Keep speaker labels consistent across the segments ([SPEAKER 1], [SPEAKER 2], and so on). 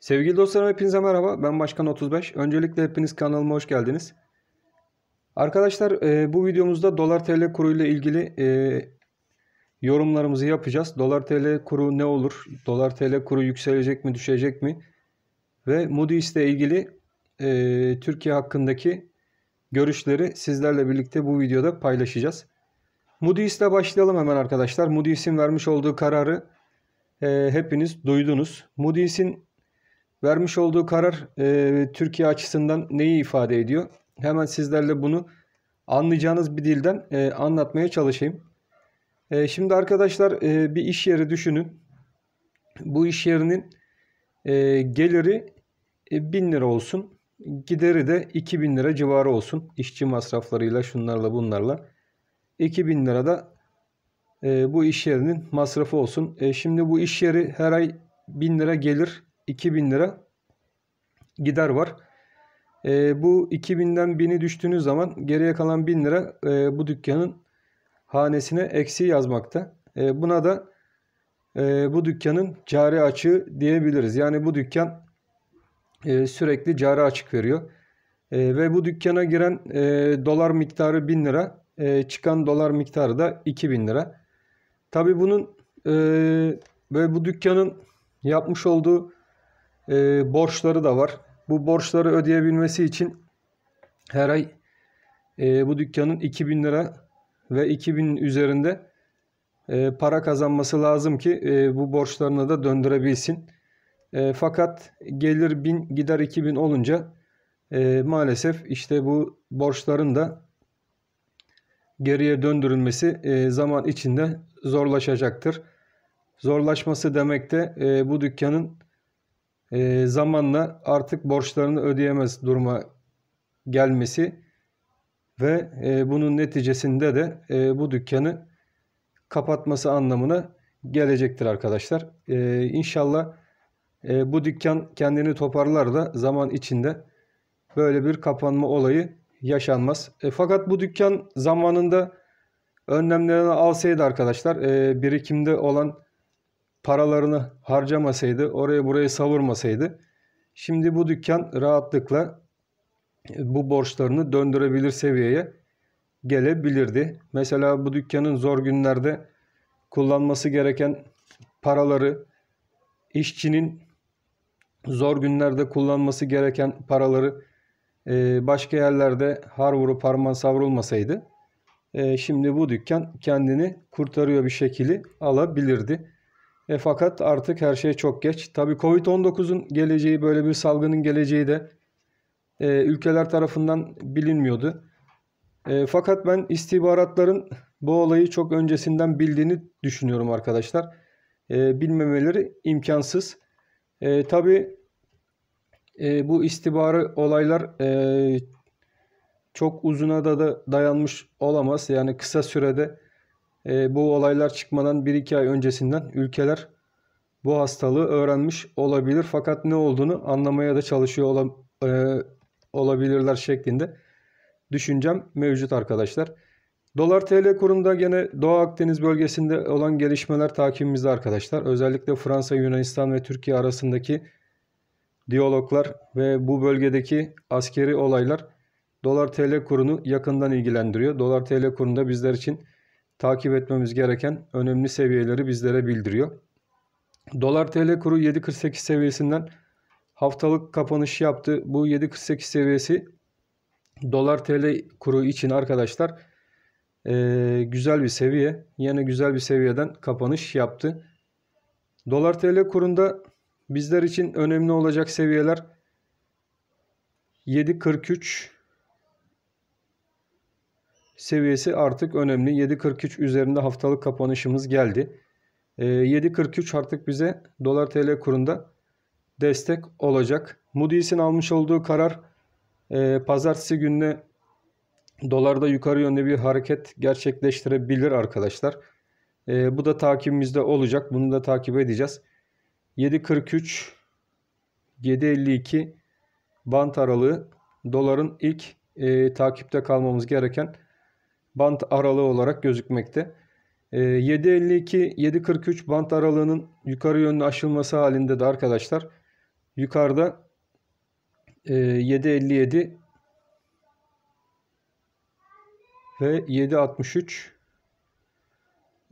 [SPEAKER 1] Sevgili dostlarım hepinize merhaba. Ben Başkan 35. Öncelikle hepiniz kanalıma hoş geldiniz. Arkadaşlar e, bu videomuzda dolar tl kuru ile ilgili e, yorumlarımızı yapacağız. Dolar tl kuru ne olur? Dolar tl kuru yükselecek mi düşecek mi? Ve Moody's ile ilgili e, Türkiye hakkındaki görüşleri sizlerle birlikte bu videoda paylaşacağız. Moody's ile başlayalım hemen arkadaşlar. Moody's'in vermiş olduğu kararı hepiniz duydunuz. Moody's'in Vermiş olduğu karar e, Türkiye açısından neyi ifade ediyor? Hemen sizlerle bunu anlayacağınız bir dilden e, anlatmaya çalışayım. E, şimdi arkadaşlar e, bir iş yeri düşünün. Bu iş yerinin e, geliri e, 1000 lira olsun. Gideri de 2000 lira civarı olsun. İşçi masraflarıyla şunlarla bunlarla. 2000 lira da e, bu iş yerinin masrafı olsun. E, şimdi bu iş yeri her ay 1000 lira gelir 2000 lira gider var. E, bu 2000'den 1000'i düştüğünüz zaman geriye kalan 1000 lira e, bu dükkanın hanesine eksi yazmakta. E, buna da e, bu dükkanın cari açığı diyebiliriz. Yani bu dükkan e, sürekli cari açık veriyor. E, ve bu dükkana giren e, dolar miktarı 1000 lira. E, çıkan dolar miktarı da 2000 lira. Tabi bunun e, ve bu dükkanın yapmış olduğu e, borçları da var. Bu borçları ödeyebilmesi için her ay e, bu dükkanın 2000 lira ve 2000 üzerinde e, para kazanması lazım ki e, bu borçlarını da döndürebilsin. E, fakat gelir 1000 gider 2000 olunca e, maalesef işte bu borçların da geriye döndürülmesi e, zaman içinde zorlaşacaktır. Zorlaşması demek de e, bu dükkanın e, zamanla artık borçlarını ödeyemez duruma gelmesi ve e, bunun neticesinde de e, bu dükkanı kapatması anlamına gelecektir arkadaşlar. E, inşallah e, bu dükkan kendini toparlar da zaman içinde böyle bir kapanma olayı yaşanmaz. E, fakat bu dükkan zamanında önlemlerini alsaydı arkadaşlar e, birikimde olan paralarını harcamasaydı, oraya burayı savurmasaydı şimdi bu dükkan rahatlıkla e, bu borçlarını döndürebilir seviyeye gelebilirdi. Mesela bu dükkanın zor günlerde kullanması gereken paraları işçinin zor günlerde kullanması gereken paraları e, başka yerlerde har vurup parman savrulmasaydı e, şimdi bu dükkan kendini kurtarıyor bir şekilde alabilirdi. E, fakat artık her şey çok geç. Tabii Covid-19'un geleceği böyle bir salgının geleceği de e, ülkeler tarafından bilinmiyordu. E, fakat ben istihbaratların bu olayı çok öncesinden bildiğini düşünüyorum arkadaşlar. E, bilmemeleri imkansız. E, Tabi e, bu istihbari olaylar e, çok uzuna da, da dayanmış olamaz. Yani kısa sürede e, bu olaylar çıkmadan 1-2 ay öncesinden ülkeler bu hastalığı öğrenmiş olabilir. Fakat ne olduğunu anlamaya da çalışıyor ola, e, olabilirler şeklinde düşüncem mevcut arkadaşlar. Dolar TL kurunda gene Doğu Akdeniz bölgesinde olan gelişmeler takibimizde arkadaşlar. Özellikle Fransa, Yunanistan ve Türkiye arasındaki diyaloglar ve bu bölgedeki askeri olaylar Dolar TL kurunu yakından ilgilendiriyor. Dolar TL kurunda bizler için takip etmemiz gereken önemli seviyeleri bizlere bildiriyor. Dolar TL kuru 7.48 seviyesinden haftalık kapanış yaptı. Bu 7.48 seviyesi dolar TL kuru için arkadaşlar ee, güzel bir seviye. Yine güzel bir seviyeden kapanış yaptı. Dolar TL kurunda bizler için önemli olacak seviyeler 7.43 seviyesi artık önemli. 7.43 üzerinde haftalık kapanışımız geldi. 7.43 ee, artık bize dolar tl kurunda destek olacak. Moody's'in almış olduğu karar e, pazartesi gününe dolarda yukarı yönlü bir hareket gerçekleştirebilir arkadaşlar. E, bu da takibimizde olacak. Bunu da takip edeceğiz. 7.43 7.52 bant aralığı doların ilk e, takipte kalmamız gereken Bant aralığı olarak gözükmekte. 7.52-7.43 ee, bant aralığının yukarı yönlü aşılması halinde de arkadaşlar yukarıda 7.57 e, ve 7.63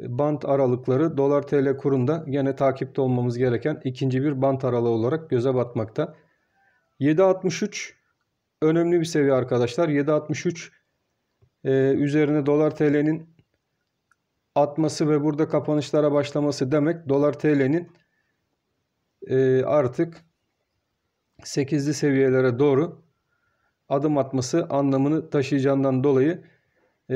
[SPEAKER 1] e, bant aralıkları dolar tl kurunda gene takipte olmamız gereken ikinci bir bant aralığı olarak göze batmakta. 7.63 önemli bir seviye arkadaşlar. 7.63 ee, üzerine dolar TL'nin atması ve burada kapanışlara başlaması demek dolar TL'nin e, artık 8'li seviyelere doğru adım atması anlamını taşıyacağından dolayı e,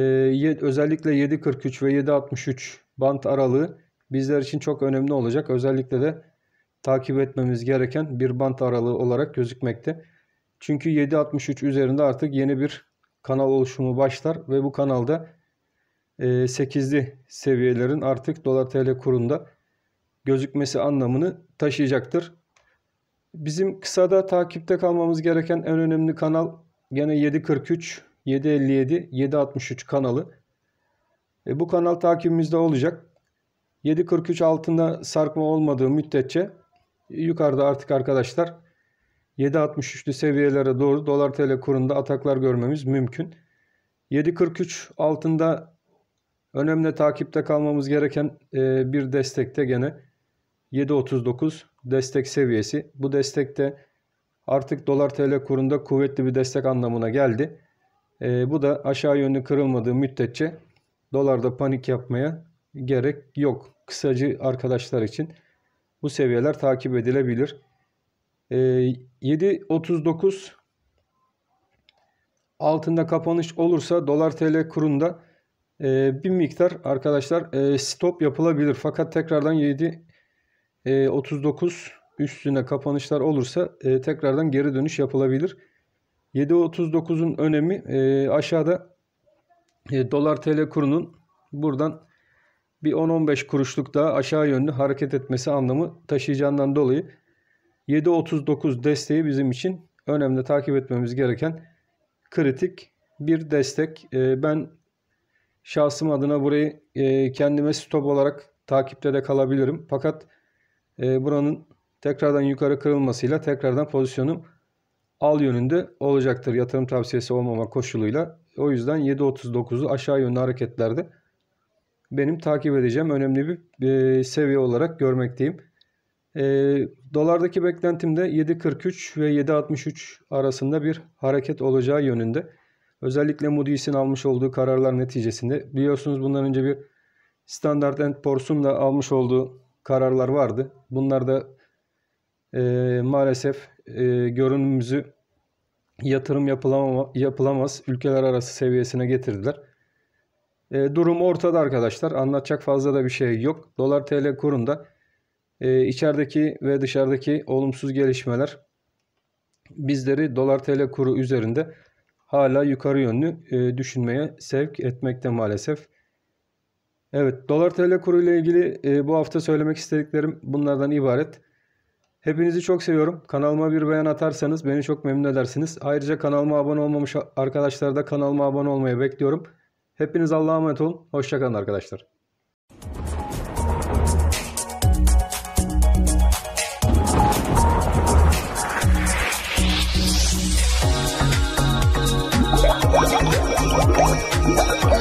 [SPEAKER 1] özellikle 7.43 ve 7.63 bant aralığı bizler için çok önemli olacak. Özellikle de takip etmemiz gereken bir bant aralığı olarak gözükmekte. Çünkü 7.63 üzerinde artık yeni bir kanal oluşumu başlar ve bu kanalda 8'li e, seviyelerin artık dolar tl kurunda gözükmesi anlamını taşıyacaktır. Bizim kısada takipte kalmamız gereken en önemli kanal gene 743, 757, 763 kanalı. E bu kanal takibimizde olacak. 743 altında sarkma olmadığı müddetçe yukarıda artık arkadaşlar 7.63'lü seviyelere doğru dolar tl kurunda ataklar görmemiz mümkün. 7.43 altında önemli takipte kalmamız gereken e, bir destekte de gene 7.39 destek seviyesi. Bu destekte artık dolar tl kurunda kuvvetli bir destek anlamına geldi. E, bu da aşağı yönlü kırılmadığı müddetçe dolarda panik yapmaya gerek yok. Kısacı arkadaşlar için bu seviyeler takip edilebilir. 7.39 ee, altında kapanış olursa dolar tl kurunda e, bir miktar arkadaşlar e, stop yapılabilir. Fakat tekrardan 7.39 e, üstüne kapanışlar olursa tekrardan geri dönüş yapılabilir. 7.39'un önemi aşağıda dolar tl kurunun buradan bir 10-15 kuruşluk daha aşağı yönlü hareket etmesi anlamı taşıyacağından dolayı 7.39 desteği bizim için önemli takip etmemiz gereken kritik bir destek. Ee, ben şahsım adına burayı e, kendime stop olarak takipte de kalabilirim. Fakat e, buranın tekrardan yukarı kırılmasıyla tekrardan pozisyonum al yönünde olacaktır. Yatırım tavsiyesi olmama koşuluyla. O yüzden 7.39'u aşağı yönlü hareketlerde benim takip edeceğim önemli bir e, seviye olarak görmekteyim. E, dolardaki beklentimde 7.43 ve 7.63 arasında bir hareket olacağı yönünde. Özellikle Moody's'in almış olduğu kararlar neticesinde biliyorsunuz bundan önce bir Standard Poor's'un da almış olduğu kararlar vardı. Bunlar da e, maalesef e, görünümümüzü yatırım yapılamama, yapılamaz ülkeler arası seviyesine getirdiler. E, durum ortada arkadaşlar. Anlatacak fazla da bir şey yok. Dolar TL kurunda e, içerideki ve dışarıdaki olumsuz gelişmeler bizleri dolar tl kuru üzerinde hala yukarı yönlü e, düşünmeye sevk etmekte maalesef. Evet dolar tl kuru ile ilgili e, bu hafta söylemek istediklerim bunlardan ibaret. Hepinizi çok seviyorum. Kanalıma bir beğen atarsanız beni çok memnun edersiniz. Ayrıca kanalıma abone olmamış arkadaşlar da kanalıma abone olmayı bekliyorum. Hepiniz Allah'a emanet olun. Hoşçakalın arkadaşlar. Well,